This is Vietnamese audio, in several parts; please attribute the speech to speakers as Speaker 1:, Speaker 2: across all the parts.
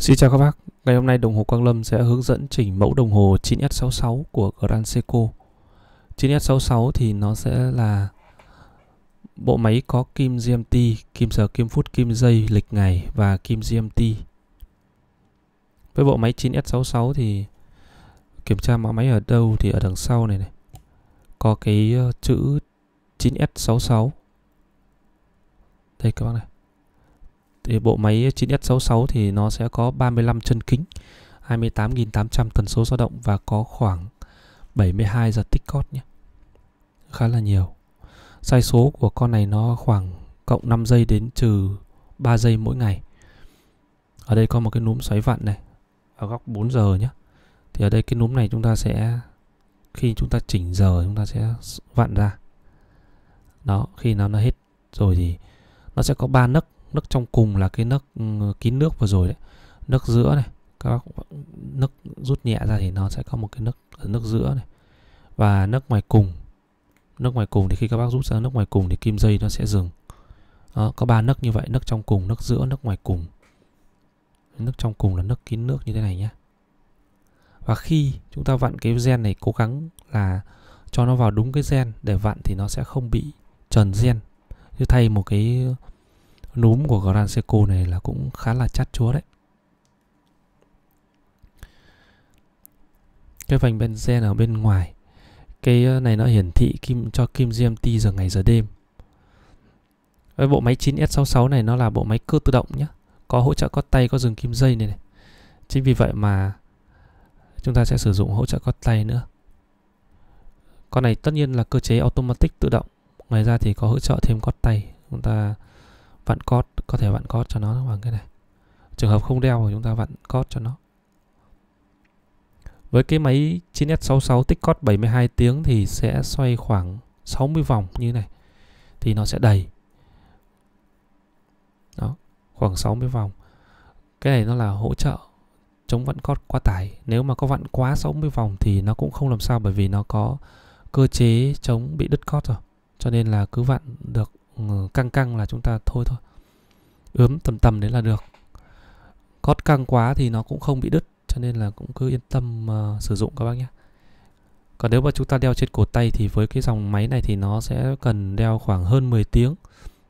Speaker 1: Xin chào các bác, ngày hôm nay đồng hồ Quang Lâm sẽ hướng dẫn chỉnh mẫu đồng hồ 9S66 của Grand Seiko 9S66 thì nó sẽ là bộ máy có kim GMT, kim giờ, kim phút, kim giây, lịch ngày và kim GMT Với bộ máy 9S66 thì kiểm tra mã máy ở đâu thì ở đằng sau này này có cái ờ, chữ 9S66 Đây các bác này thì bộ máy 9S66 thì nó sẽ có 35 chân kính 28.800 tần số dao động và có khoảng 72 giờ tích cót nhé khá là nhiều sai số của con này nó khoảng cộng 5 giây đến trừ 3 giây mỗi ngày ở đây có một cái núm xoáy vặn này ở góc 4 giờ nhé thì ở đây cái núm này chúng ta sẽ khi chúng ta chỉnh giờ chúng ta sẽ vặn ra đó khi nó nó hết rồi thì nó sẽ có ba nấc nước trong cùng là cái nước ừ, kín nước vừa rồi đấy nước giữa này các bác nước rút nhẹ ra thì nó sẽ có một cái nước ở nước giữa này và nước ngoài cùng nước ngoài cùng thì khi các bác rút ra nước ngoài cùng thì kim dây nó sẽ dừng đó, có ba nước như vậy nước trong cùng nước giữa nước ngoài cùng nước trong cùng là nước kín nước như thế này nhé và khi chúng ta vặn cái gen này cố gắng là cho nó vào đúng cái gen để vặn thì nó sẽ không bị trần gen chứ thay một cái núm của Gran Seco này là cũng khá là chát chúa đấy. Cái vành benzen ở bên ngoài cái ờ, này nó hiển thị kim cho kim GMT giờ ngày giờ đêm. Cái bộ máy 9S66 này nó là bộ máy cơ tự động nhé. Có hỗ trợ có tay, có dừng kim dây này này. Chính vì vậy mà chúng ta sẽ sử dụng hỗ trợ có tay nữa. Con này tất nhiên là cơ chế automatic tự động. Ngoài ra thì có hỗ trợ thêm có tay. Chúng ta vặn cót có thể vặn cót cho nó bằng cái này trường hợp không đeo thì chúng ta vặn cót cho nó với cái máy 9S66 tích cót 72 tiếng thì sẽ xoay khoảng 60 vòng như này thì nó sẽ đầy đó khoảng 60 vòng cái này nó là hỗ trợ chống vặn cót quá tải nếu mà có vặn quá 60 vòng thì nó cũng không làm sao bởi vì nó có cơ chế chống bị đứt cót rồi cho nên là cứ vặn được căng căng là chúng ta thôi thôi ướm tầm tầm đấy là được cót căng quá thì nó cũng không bị đứt cho nên là cũng cứ yên tâm uh, sử dụng các bác nhé còn nếu mà chúng ta đeo trên cổ tay thì với cái dòng máy này thì nó sẽ cần đeo khoảng hơn 10 tiếng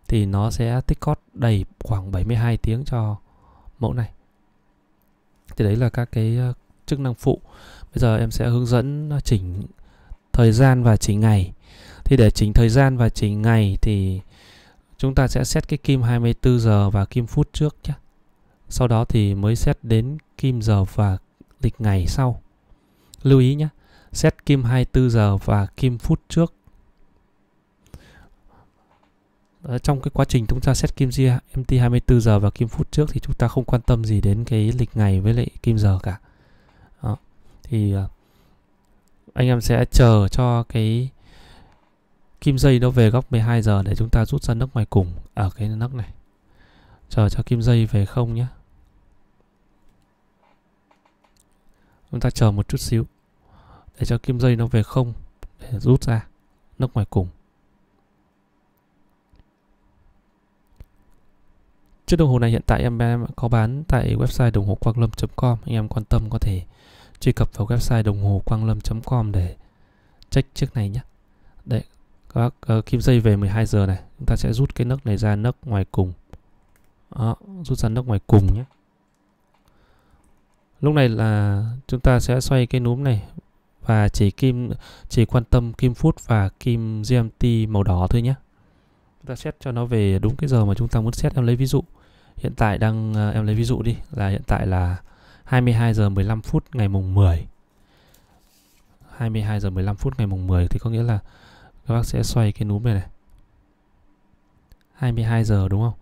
Speaker 1: thì nó sẽ tích cót đầy khoảng 72 tiếng cho mẫu này thì đấy là các cái ờ, chức năng phụ bây giờ em sẽ hướng dẫn chỉnh thời gian và chỉnh ngày thì để chỉnh thời gian và chỉnh ngày thì Chúng ta sẽ xét cái kim 24 giờ và kim phút trước nhé. Sau đó thì mới xét đến kim giờ và lịch ngày sau. Lưu ý nhé, xét kim 24 giờ và kim phút trước. Ở trong cái quá trình chúng ta xét kim MT 24 giờ và kim phút trước thì chúng ta không quan tâm gì đến cái lịch ngày với lại kim giờ cả. Đó. Thì à, anh em sẽ chờ cho cái kim dây nó về góc 12 giờ để chúng ta rút ra nấc ngoài cùng ở cái nấc này chờ cho kim dây về không nhé chúng ta chờ một chút xíu để cho kim dây nó về không để rút ra nấc ngoài cùng chiếc đồng hồ này hiện tại em, em có bán tại website đồng hồ quang lâm.com anh em quan tâm có thể truy cập vào website đồng hồ quang lâm.com để check chiếc này nhé đây các uh, kim dây về 12 giờ này chúng ta sẽ rút cái nấc này ra nấc ngoài cùng Đó, rút ra nấc ngoài cùng nhé lúc này là chúng ta sẽ xoay cái núm này và chỉ kim chỉ quan tâm kim phút và kim GMT màu đỏ thôi nhé chúng ta xét cho nó về đúng cái giờ mà chúng ta muốn xét em lấy ví dụ hiện tại đang ờ, em lấy ví dụ đi là hiện tại là 22 giờ 15 phút ngày mùng 10 22 giờ 15 phút ngày mùng 10 thì có nghĩa là các bác sẽ xoay cái núm này này 22 giờ đúng không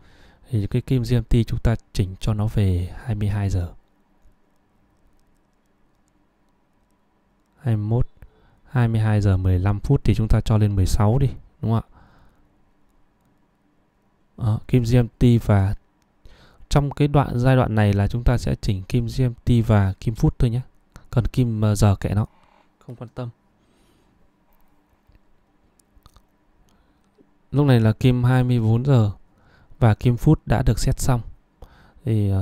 Speaker 1: thì cái kim GMT chúng ta chỉnh cho nó về 22 giờ 21 22 giờ 15 phút thì chúng ta cho lên 16 đi đúng không ạ Đó, kim GMT và trong cái đoạn giai đoạn này là chúng ta sẽ chỉnh kim GMT và kim phút thôi nhé còn kim ờ, giờ kệ nó không quan tâm lúc này là kim 24 giờ và kim phút đã được xét xong thì uh,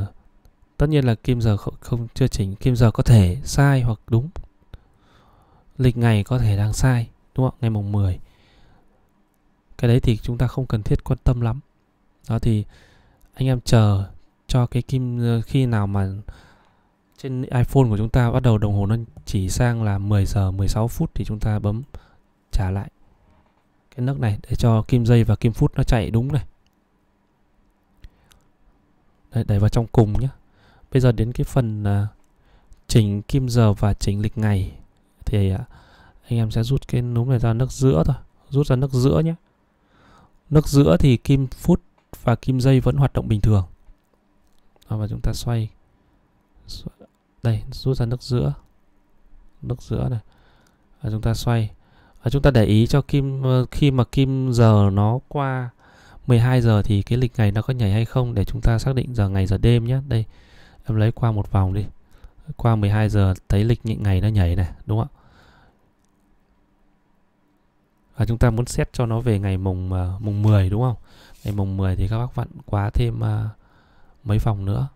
Speaker 1: tất nhiên là kim giờ không, không chưa chỉnh kim giờ có thể sai hoặc đúng lịch ngày có thể đang sai đúng không ngày mùng 10 cái đấy thì chúng ta không cần thiết quan tâm lắm đó thì anh em chờ cho cái kim ờ, khi nào mà trên iPhone của chúng ta bắt đầu đồng hồ nó chỉ sang là 10 giờ 16 phút thì chúng ta bấm trả lại cái nấc này để cho kim dây và kim phút nó chạy đúng này Đấy, đẩy vào trong cùng nhé bây giờ đến cái phần uh, chỉnh kim giờ và chỉnh lịch ngày thì uh, anh em sẽ rút cái núm này ra nước giữa thôi rút ra nước giữa nhé nước giữa thì kim phút và kim dây vẫn hoạt động bình thường Đó, và chúng ta xoay đây rút ra nước giữa nước giữa này và chúng ta xoay và chúng ta để ý cho kim ờ, khi mà kim giờ nó qua 12 giờ thì cái lịch ngày nó có nhảy hay không để chúng ta xác định giờ ngày giờ đêm nhé đây em lấy qua một vòng đi qua 12 giờ thấy lịch những ngày nó nhảy này đúng không và chúng ta muốn xét cho nó về ngày mùng ờ, mùng 10 đúng không ngày mùng 10 thì các bác vặn quá thêm ờ, mấy vòng nữa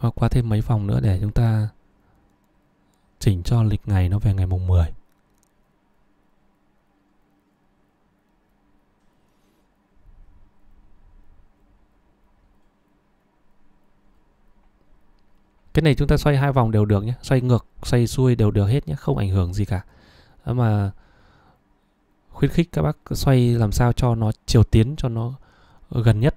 Speaker 1: hoặc qua thêm mấy phòng nữa để chúng ta chỉnh cho lịch ngày nó về ngày mùng 10. Cái này chúng ta xoay hai vòng đều được nhé, xoay ngược, xoay xuôi đều được hết nhé, không ảnh hưởng gì cả. Đó mà khuyến khích các bác xoay làm sao cho nó chiều tiến cho nó gần nhất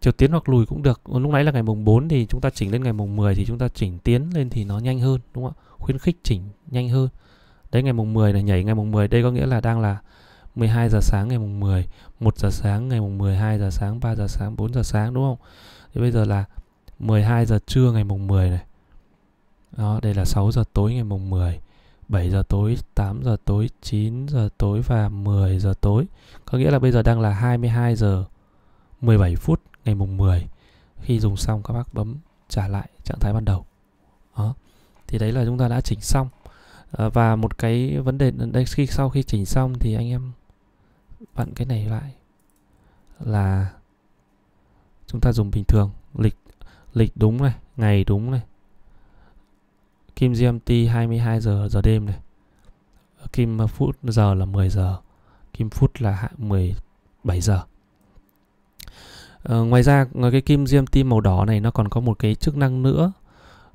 Speaker 1: chiều tiến hoặc lùi cũng được lúc nãy là ngày mùng 4 thì chúng ta chỉnh lên ngày mùng 10 thì chúng ta chỉnh tiến lên thì nó nhanh hơn đúng không ạ khuyến khích chỉnh nhanh hơn đấy ngày mùng 10 này nhảy ngày mùng 10 đây có nghĩa là đang là 12 giờ sáng ngày mùng 10 1 giờ sáng ngày mùng 10 2 giờ sáng 3 giờ sáng 4 giờ sáng đúng không thì bây giờ là 12 giờ trưa ngày mùng 10 này đó đây là 6 giờ tối ngày mùng 10 7 giờ tối, 8 giờ tối, 9 giờ tối và 10 giờ tối. Có nghĩa là bây giờ đang là 22 giờ 17 phút ngày mùng 10 khi dùng xong các bác bấm trả lại trạng thái ban đầu đó thì đấy là chúng ta đã chỉnh xong ờ, và một cái vấn đề đây khi sau khi chỉnh xong thì anh em vặn cái này lại là chúng ta dùng bình thường lịch lịch đúng này ngày đúng này kim GMT 22 giờ giờ đêm này kim phút giờ là 10 giờ kim phút là 17 giờ Ờ, ngoài ra ờ, cái kim GMT màu đỏ này nó còn có một cái chức năng nữa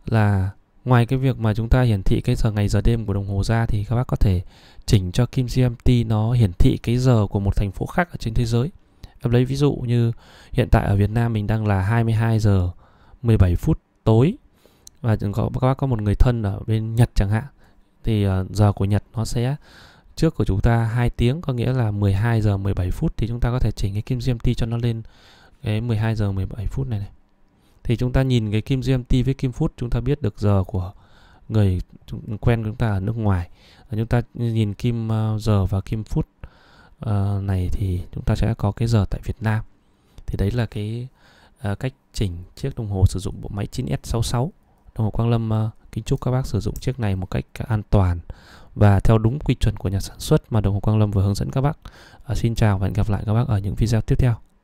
Speaker 1: là ngoài cái việc mà chúng ta hiển thị cái giờ ngày giờ đêm của đồng hồ ra thì các bác có thể chỉnh cho kim GMT nó hiển thị cái giờ của một thành phố khác ở trên thế giới. Em lấy ví dụ như hiện tại ở Việt Nam mình đang là 22 giờ 17 phút tối và có các bác có một người thân ở bên Nhật chẳng hạn thì ờ, giờ của Nhật nó sẽ trước của chúng ta 2 tiếng có nghĩa là 12 giờ 17 phút thì chúng ta có thể chỉnh cái kim GMT cho nó lên cái 12 giờ 17 phút này này thì chúng ta nhìn cái kim GMT với kim phút chúng ta biết được giờ của người quen chúng ta ở nước ngoài chúng ta nhìn kim ờ, giờ và kim phút ờ, này thì chúng ta sẽ có cái giờ tại Việt Nam thì đấy là cái ờ, cách chỉnh chiếc đồng hồ sử dụng bộ máy 9S66 đồng hồ Quang Lâm kính chúc các bác sử dụng chiếc này một cách an toàn và theo đúng quy chuẩn của nhà sản xuất mà đồng hồ Quang Lâm vừa hướng dẫn các bác xin chào và hẹn gặp lại các bác ở những video tiếp theo